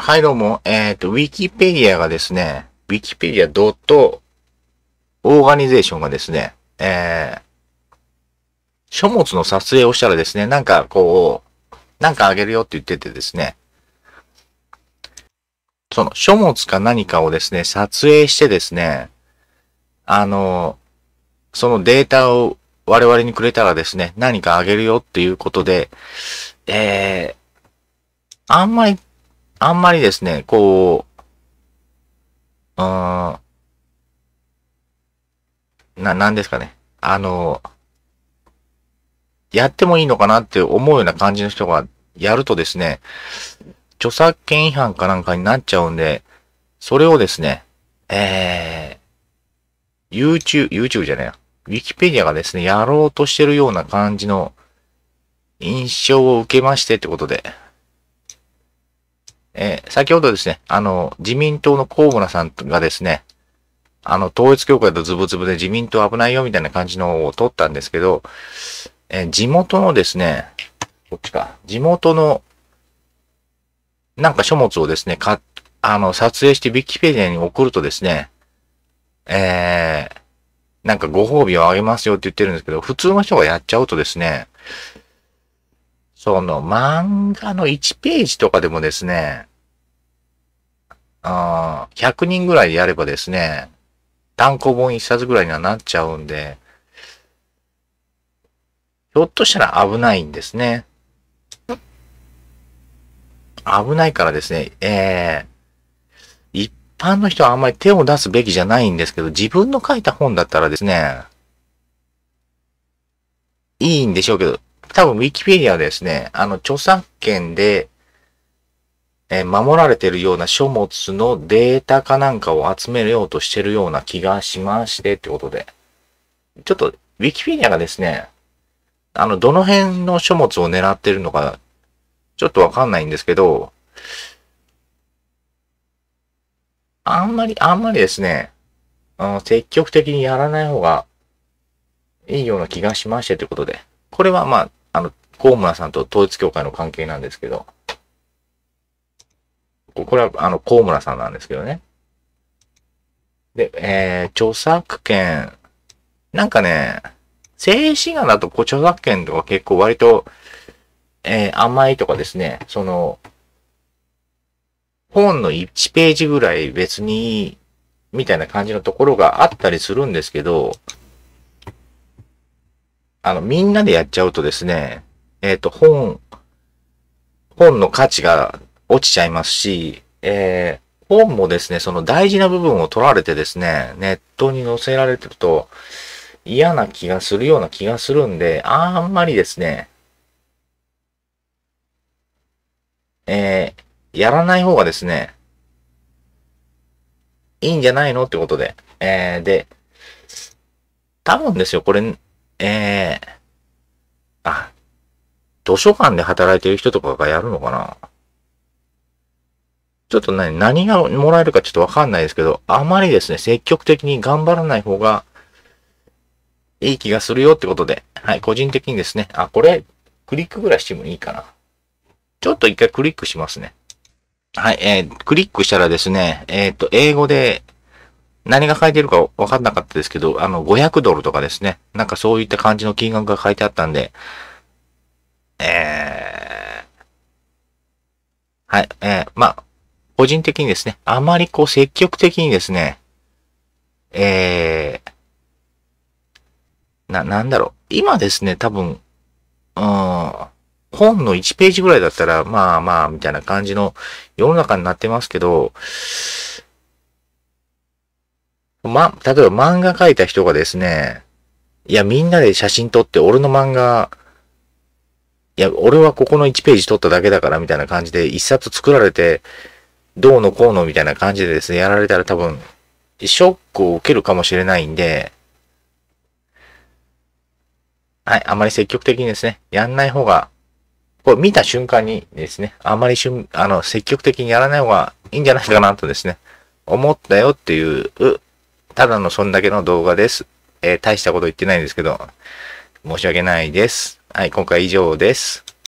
はい、どうも。えっ、ー、と、ウィキペディアがですね、ウィキペディアドットオーガニゼーションがですね、えー、書物の撮影をしたらですね、なんかこう、なんかあげるよって言っててですね、その書物か何かをですね、撮影してですね、あの、そのデータを我々にくれたらですね、何かあげるよっていうことで、えー、あんまりあんまりですね、こう、うーん、な、なんですかね。あの、やってもいいのかなって思うような感じの人がやるとですね、著作権違反かなんかになっちゃうんで、それをですね、えー、YouTube、YouTube じゃないや、Wikipedia がですね、やろうとしてるような感じの印象を受けましてってことで、えー、先ほどですね、あの、自民党の河村さんがですね、あの、統一協会とズブズブで自民党危ないよみたいな感じのを取ったんですけど、えー、地元のですね、こっちか、地元の、なんか書物をですね、か、あの、撮影してビキペディアに送るとですね、えー、なんかご褒美をあげますよって言ってるんですけど、普通の人がやっちゃうとですね、その漫画の1ページとかでもですね、あ100人ぐらいでやればですね、単行本一冊ぐらいにはなっちゃうんで、ひょっとしたら危ないんですね。危ないからですね、えー、一般の人はあんまり手を出すべきじゃないんですけど、自分の書いた本だったらですね、いいんでしょうけど、多分 Wikipedia はですね、あの、著作権で、え守られてるような書物のデータかなんかを集めようとしてるような気がしましてってことで。ちょっと、ウィキペディアがですね、あの、どの辺の書物を狙ってるのか、ちょっとわかんないんですけど、あんまり、あんまりですね、あの積極的にやらない方がいいような気がしましてということで。これはまあ、あの、コウムラさんと統一協会の関係なんですけど。これは、あの、コウムラさんなんですけどね。で、えー、著作権。なんかね、静止画だとこう著作権とか結構割と、えー、甘いとかですね、その、本の1ページぐらい別に、みたいな感じのところがあったりするんですけど、あの、みんなでやっちゃうとですね、えっ、ー、と、本、本の価値が落ちちゃいますし、えー、本もですね、その大事な部分を取られてですね、ネットに載せられてると嫌な気がするような気がするんで、あんまりですね、えー、やらない方がですね、いいんじゃないのってことで。えー、で、多分ですよ、これ、えー、あ、図書館で働いてる人とかがやるのかなちょっとね、何がもらえるかちょっとわかんないですけど、あまりですね、積極的に頑張らない方がいい気がするよってことで、はい、個人的にですね、あ、これ、クリックぐらいしてもいいかな。ちょっと一回クリックしますね。はい、えー、クリックしたらですね、えっ、ー、と、英語で何が書いてるかわかんなかったですけど、あの、500ドルとかですね、なんかそういった感じの金額が書いてあったんで、えー、はい、えー、まあ、個人的にですね、あまりこう積極的にですね、えー、な、なんだろう。今ですね、多分、うん、本の1ページぐらいだったら、まあまあ、みたいな感じの世の中になってますけど、ま、例えば漫画描いた人がですね、いや、みんなで写真撮って、俺の漫画、いや、俺はここの1ページ撮っただけだから、みたいな感じで、一冊作られて、どうのこうのみたいな感じでですね、やられたら多分、ショックを受けるかもしれないんで、はい、あまり積極的にですね、やんない方が、これ見た瞬間にですね、あまりしゅん、あの、積極的にやらない方がいいんじゃないかなとですね、思ったよっていう、ただのそんだけの動画です。えー、大したこと言ってないんですけど、申し訳ないです。はい、今回以上です。